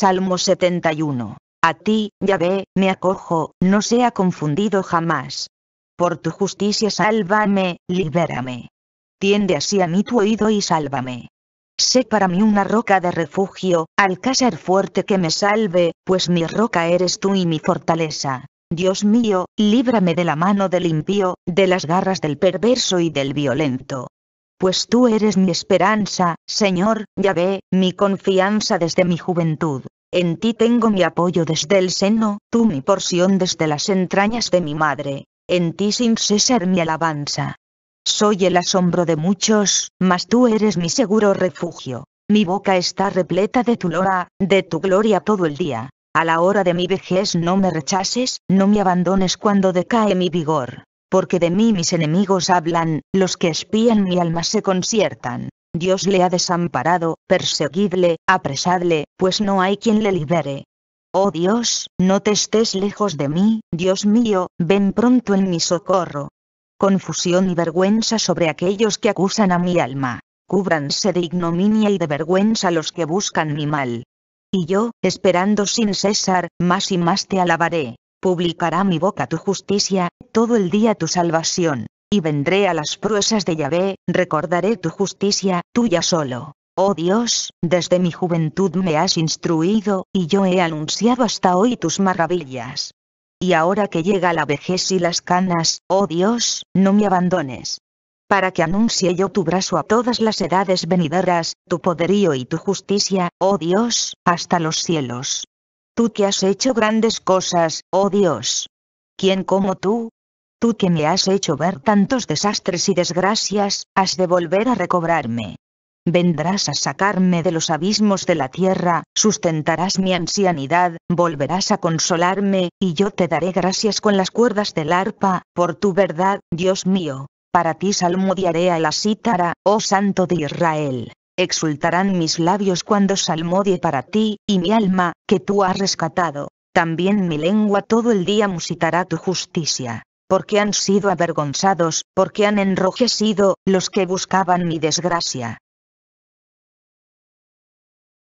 Salmo 71. A ti, Yahvé, me acojo, no sea confundido jamás. Por tu justicia sálvame, libérame. Tiende así a mí tu oído y sálvame. Sé para mí una roca de refugio, alcázar fuerte que me salve, pues mi roca eres tú y mi fortaleza. Dios mío, líbrame de la mano del impío, de las garras del perverso y del violento pues tú eres mi esperanza, Señor, ya ve, mi confianza desde mi juventud. En ti tengo mi apoyo desde el seno, tú mi porción desde las entrañas de mi madre. En ti sin cesar mi alabanza. Soy el asombro de muchos, mas tú eres mi seguro refugio. Mi boca está repleta de tu lora, de tu gloria todo el día. A la hora de mi vejez no me rechaces, no me abandones cuando decae mi vigor. Porque de mí mis enemigos hablan, los que espían mi alma se conciertan. Dios le ha desamparado, perseguidle, apresadle, pues no hay quien le libere. Oh Dios, no te estés lejos de mí, Dios mío, ven pronto en mi socorro. Confusión y vergüenza sobre aquellos que acusan a mi alma. Cúbranse de ignominia y de vergüenza los que buscan mi mal. Y yo, esperando sin cesar, más y más te alabaré. Publicará mi boca tu justicia, todo el día tu salvación. Y vendré a las pruebas de Yahvé, recordaré tu justicia, tuya solo. Oh Dios, desde mi juventud me has instruido, y yo he anunciado hasta hoy tus maravillas. Y ahora que llega la vejez y las canas, oh Dios, no me abandones. Para que anuncie yo tu brazo a todas las edades venideras, tu poderío y tu justicia, oh Dios, hasta los cielos tú que has hecho grandes cosas, oh Dios. ¿Quién como tú? Tú que me has hecho ver tantos desastres y desgracias, has de volver a recobrarme. Vendrás a sacarme de los abismos de la tierra, sustentarás mi ancianidad, volverás a consolarme, y yo te daré gracias con las cuerdas del arpa, por tu verdad, Dios mío. Para ti salmodiaré a la cítara, oh Santo de Israel exultarán mis labios cuando salmodie para ti, y mi alma, que tú has rescatado. También mi lengua todo el día musitará tu justicia. Porque han sido avergonzados, porque han enrojecido, los que buscaban mi desgracia.